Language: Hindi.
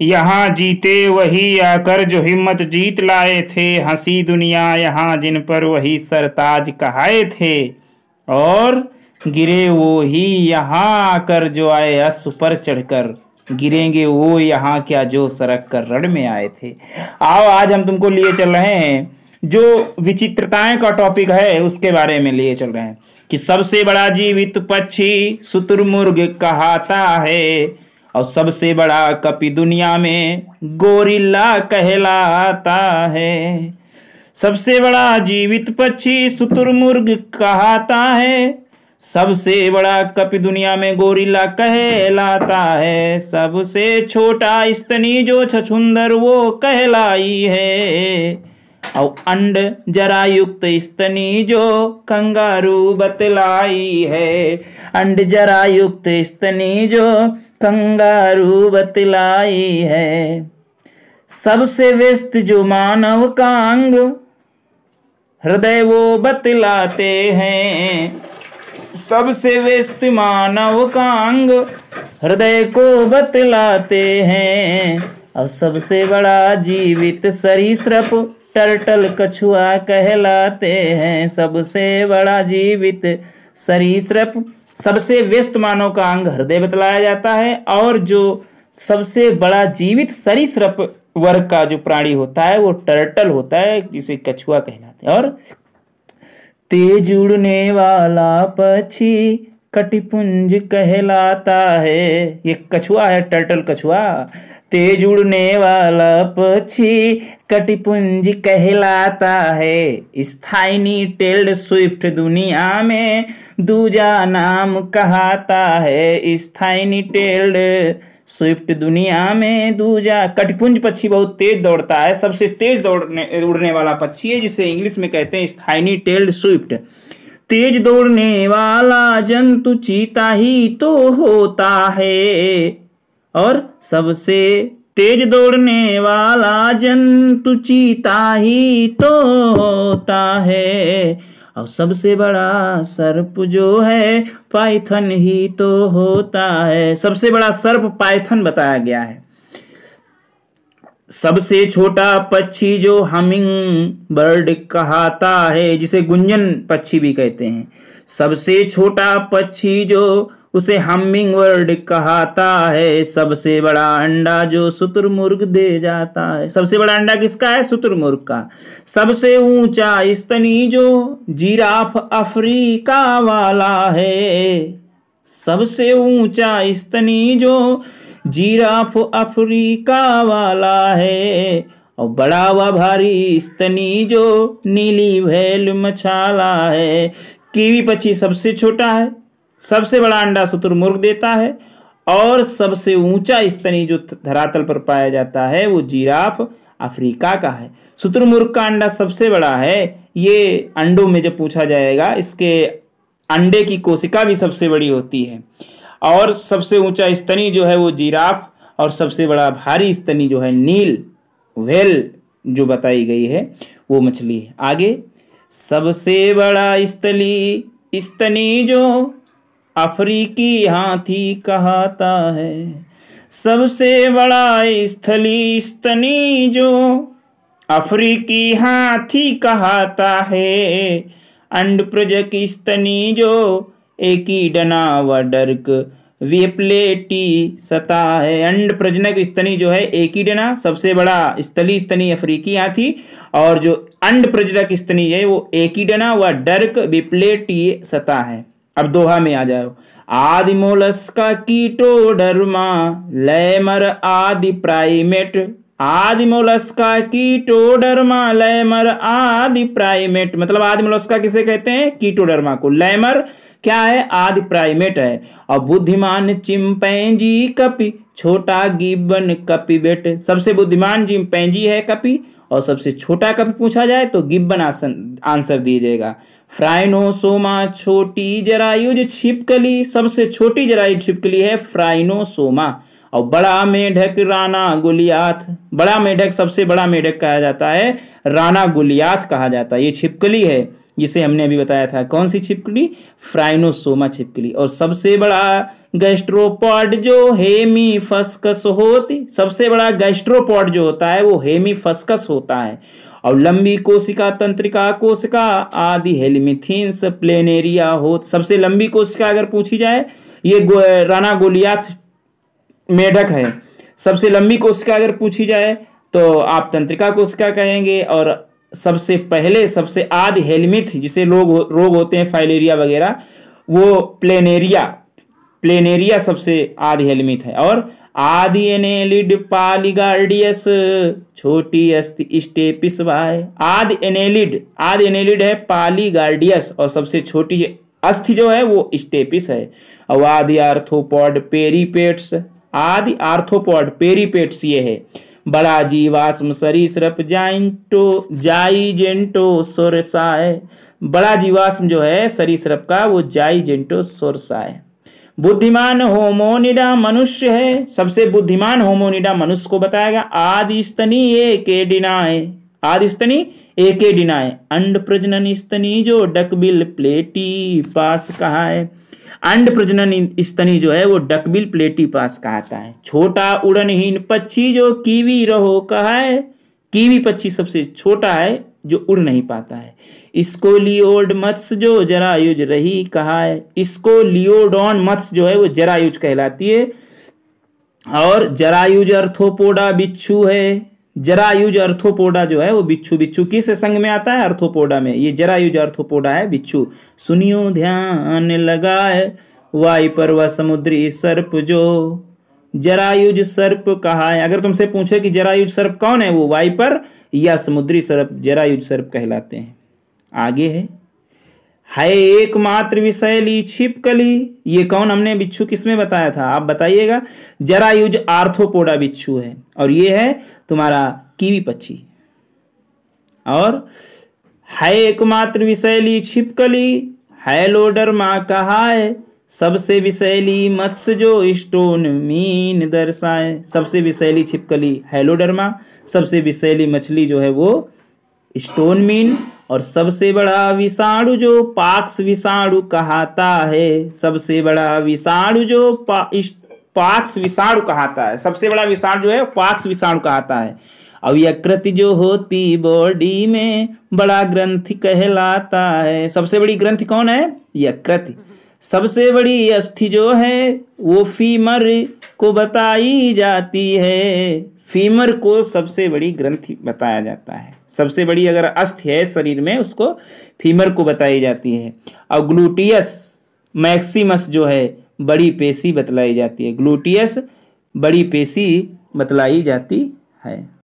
यहाँ जीते वही आकर जो हिम्मत जीत लाए थे हंसी दुनिया यहाँ जिन पर वही सरताज कहाए थे और गिरे वो ही यहाँ आकर जो आए अस पर चढ़कर गिरेंगे वो यहाँ क्या जो सड़क कर रण में आए थे आओ आज हम तुमको लिए चल रहे हैं जो विचित्रताएं का टॉपिक है उसके बारे में लिए चल रहे हैं कि सबसे बड़ा जीवित पक्षी शुतुरमुर्ग कहाता है और सबसे बड़ा कपि दुनिया में गोरिल्ला कहलाता है सबसे बड़ा जीवित पक्षी सुतुरमुर्ग कहता है सबसे बड़ा कपि दुनिया में गोरिल्ला कहलाता है सबसे छोटा स्तनी जो छछुंदर वो कहलाई है और अंड जरा युक्त स्तनी जो कंगारू बतलाई है अंड जरा युक्त स्तनी जो कंगारू बतलाई है सबसे व्यस्त जो मानव कांग हृदय वो बतलाते हैं सबसे व्यस्त मानव कांग हृदय को बतलाते हैं और सबसे बड़ा जीवित सरीसृप टर्टल कछुआ कहलाते हैं सबसे बड़ा जीवित सरीसृप सबसे व्यस्त मानव का अंग हृदय बतलाया जाता है और जो सबसे बड़ा जीवित सरीसृप वर्ग का जो प्राणी होता है वो टर्टल होता है जिसे कछुआ कहलाते हैं और तेज उड़ने वाला पक्षी कटिपुंज कहलाता है ये कछुआ है टर्टल कछुआ तेज उड़ने वाला पक्षी कटिपुंज कहलाता है स्थायनी टेल्ड स्विफ्ट दुनिया में दूजा नाम कहता है स्थायनी टेल्ड स्विफ्ट दुनिया में दूजा कटिपुंज पक्षी बहुत तेज दौड़ता है सबसे तेज दौड़ने उड़ने वाला पक्षी है जिसे इंग्लिश में कहते हैं स्थायनी टेल्ड स्विफ्ट तेज दौड़ने वाला जंतु चीता ही तो होता है और सबसे तेज दौड़ने वाला जंतु चीता ही तो होता है और सबसे बड़ा सर्प जो है पाइथन ही तो होता है सबसे बड़ा सर्प पाइथन बताया गया है सबसे छोटा पक्षी जो हमिंग बर्ड कहता है जिसे गुंजन पक्षी भी कहते हैं सबसे छोटा पक्षी जो उसे हमिंग वर्ड कहाता है सबसे बड़ा अंडा जो शुतुरमुर्ग दे जाता है सबसे बड़ा अंडा किसका है शुतुरमुर्ग का सबसे ऊंचा स्तनी जो जीराफ अफ्रीका वाला है सबसे ऊंचा स्तनी जो जीराफ अफ्रीका वाला है और बड़ा व भारी स्तनी जो नीली भैल मछाला है कीवी पक्षी सबसे छोटा है सबसे बड़ा अंडा शुतुरमुर्ग देता है और सबसे ऊंचा स्तनी जो धरातल पर पाया जाता है वो जीराफ अफ्रीका का है शुतुरमुर्ग का अंडा सबसे बड़ा है ये अंडों में जब पूछा जाएगा इसके अंडे की कोशिका भी सबसे बड़ी होती है और सबसे ऊंचा स्तनी जो है वो जीराफ और सबसे बड़ा भारी स्तनी जो है नील वेल जो बताई गई है वो मछली है आगे सबसे बड़ा स्तली स्तनी जो अफ्रीकी हाथी कहता है सबसे बड़ा स्थली स्तनी जो अफ्रीकी हाथी कहता है अंड प्रज की स्तनी जो एक ही डना व डर्क विप्लेटी सता है अंड प्रजनक स्तनी जो है एक ही डना सबसे बड़ा स्थली स्तनी अफ्रीकी हाथी और जो अंड प्रजनक स्तनी है वो एक ही डना व डर्क विप्लेटी सता है अब दोहा में आ जाओ आदि मोलस्का कीटो तो डरमा लैमर आदि प्राइमेट आदि मोलस्का तो डरमा लैमर आदि प्राइमेट मतलब आदि मोलस्का किसे कहते हैं कीटो डरमा को लयमर क्या है आदि प्राइमेट है और बुद्धिमान चिंपैंजी कपि छोटा गिबन कपि बेट सबसे बुद्धिमान चिंपैंजी है कपि और सबसे छोटा कपि पूछा जाए तो गिब्बन आसन आंसर दीजिएगा फ्राइनोसोमा छोटी जरायु जो छिपकली सबसे छोटी जरायु छिपकली है फ्राइनोसोमा और बड़ा मेढक राना गुलियाथ बड़ा मेढक सबसे बड़ा मेढक कहा जाता है राना गुलियाथ कहा जाता है ये छिपकली है जिसे हमने अभी बताया था कौन सी छिपकली फ्राइनोसोमा छिपकली और सबसे बड़ा गैस्ट्रोपॉड जो हेमी फसकस होती सबसे बड़ा गैस्ट्रोपॉड जो होता है वो हेमी फसकस होता है और लंबी कोशिका तंत्रिका कोशिका आदि हेलमिथिन्स प्लेनेरिया हो सबसे लंबी कोशिका अगर पूछी जाए ये गो, राना गोलियाथ मेढक है सबसे लंबी कोशिका अगर पूछी जाए तो आप तंत्रिका कोशिका कहेंगे और सबसे पहले सबसे आदि हेलमिथ जिसे लोग रोग होते हैं फाइलेरिया वगैरह वो प्लेनेरिया प्लेनेरिया सबसे आदि हेलमिथ है और आदि पालीगार्डियस छोटी अस्थि है आदि एनेलिड और सबसे छोटी अस्थि जो है वो स्टेपिस है और आदि आर्थोपॉड पेरीपेट्स आदि आर्थोपॉड पेरीपेट्स ये है बड़ा जीवाश्म सरीसृप जाइंटो जाइजेंटो सोरसा है बड़ा जीवाश्म जो है सरीसृप का वो जाइजेंटो सोरसा है बुद्धिमान होमोनिडा मनुष्य है सबसे बुद्धिमान होमोनिडा मनुष्य को बताया गया आदि स्तनी एक आदि स्तनी एक अंड प्रजनन स्तनी जो डकबिल प्लेटी पास कहा है अंड प्रजनन स्तनी जो है वो डकबिल प्लेटी पास कहाता है छोटा उड़नहीन पक्षी जो कीवी रहो कहा है कीवी पक्षी सबसे छोटा है जो उड़ नहीं पाता है इसको लियोड मत्स जो जरायुज रही कहा है इसको लियोडॉन मत्स जो है वो जरायुज कहलाती है और जरायुज अर्थोपोडा बिच्छू है जरायुज अर्थोपोडा जो है वो बिच्छू बिच्छू किस संग में आता है अर्थोपोडा में ये जरायुज अर्थोपोडा है बिच्छू सुनियो ध्यान लगाए वाई पर वह वा समुद्री सर्प जो जरायुज सर्प कहा है अगर तुमसे पूछे कि जरायुज सर्प कौन है वो वाइपर या समुद्री सर्प जरायुज सर्प कहलाते हैं आगे है है एकमात्र विषय ली छिपकली ये कौन हमने बिच्छू किसमें बताया था आप बताइएगा जरायुज आर्थोपोडा बिच्छू है और ये है तुम्हारा कीवी पक्षी और है एकमात्र विषय ली छिपकली है लोडर माँ कहा है सबसे विशैली मत्स्य जो स्टोन मीन दर्शाए सबसे विशैली छिपकली हेलोडर्मा सबसे विशैली मछली जो है वो स्टोन मीन और सबसे बड़ा विषाणु जो पाक्स विषाणु कहाता है सबसे बड़ा विषाणु जो पा, पाक्स विषाणु कहाता है सबसे बड़ा विषाणु जो है पाक्स विषाणु कहाता है अब जो होती बॉडी में बड़ा ग्रंथि कहलाता है सबसे बड़ी ग्रंथि कौन है यकृति सबसे बड़ी अस्थि जो है वो फीमर को बताई जाती है फीमर को सबसे बड़ी ग्रंथि बताया जाता है सबसे बड़ी अगर अस्थि है शरीर में उसको फीमर को बताई जाती है और ग्लूटियस मैक्सिमस जो है बड़ी पेशी बतलाई जाती है ग्लूटियस बड़ी पेशी बतलाई जाती है